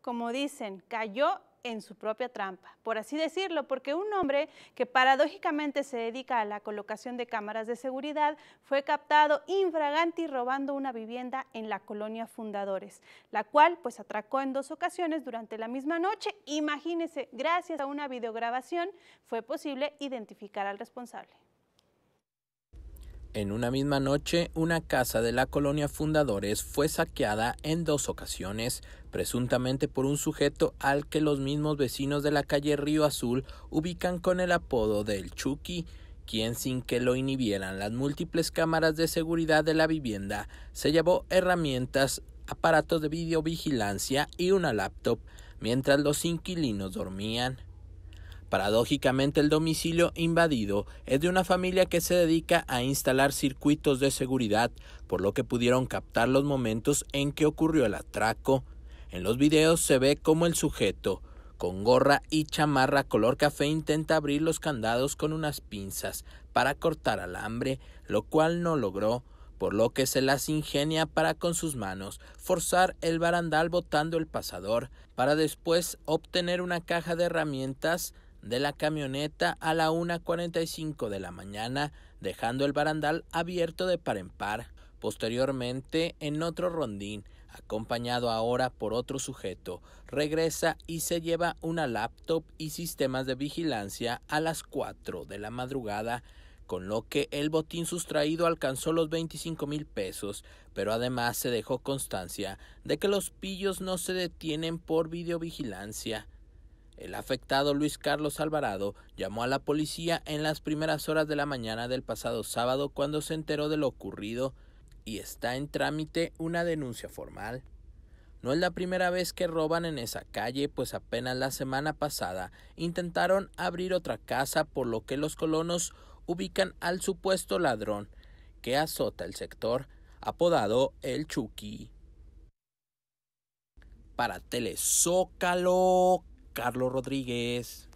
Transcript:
como dicen, cayó en su propia trampa, por así decirlo, porque un hombre que paradójicamente se dedica a la colocación de cámaras de seguridad fue captado infragante y robando una vivienda en la colonia Fundadores, la cual pues atracó en dos ocasiones durante la misma noche. imagínese gracias a una videograbación fue posible identificar al responsable. En una misma noche, una casa de la colonia Fundadores fue saqueada en dos ocasiones presuntamente por un sujeto al que los mismos vecinos de la calle Río Azul ubican con el apodo del Chucky, quien sin que lo inhibieran las múltiples cámaras de seguridad de la vivienda, se llevó herramientas, aparatos de videovigilancia y una laptop, mientras los inquilinos dormían. Paradójicamente el domicilio invadido es de una familia que se dedica a instalar circuitos de seguridad, por lo que pudieron captar los momentos en que ocurrió el atraco. En los videos se ve como el sujeto, con gorra y chamarra color café, intenta abrir los candados con unas pinzas para cortar alambre, lo cual no logró, por lo que se las ingenia para con sus manos forzar el barandal botando el pasador, para después obtener una caja de herramientas de la camioneta a la 1.45 de la mañana, dejando el barandal abierto de par en par. Posteriormente, en otro rondín, acompañado ahora por otro sujeto, regresa y se lleva una laptop y sistemas de vigilancia a las 4 de la madrugada, con lo que el botín sustraído alcanzó los 25 mil pesos, pero además se dejó constancia de que los pillos no se detienen por videovigilancia. El afectado Luis Carlos Alvarado llamó a la policía en las primeras horas de la mañana del pasado sábado cuando se enteró de lo ocurrido, y está en trámite una denuncia formal. No es la primera vez que roban en esa calle, pues apenas la semana pasada intentaron abrir otra casa, por lo que los colonos ubican al supuesto ladrón que azota el sector, apodado El Chucky. Para Telezócalo, Carlos Rodríguez.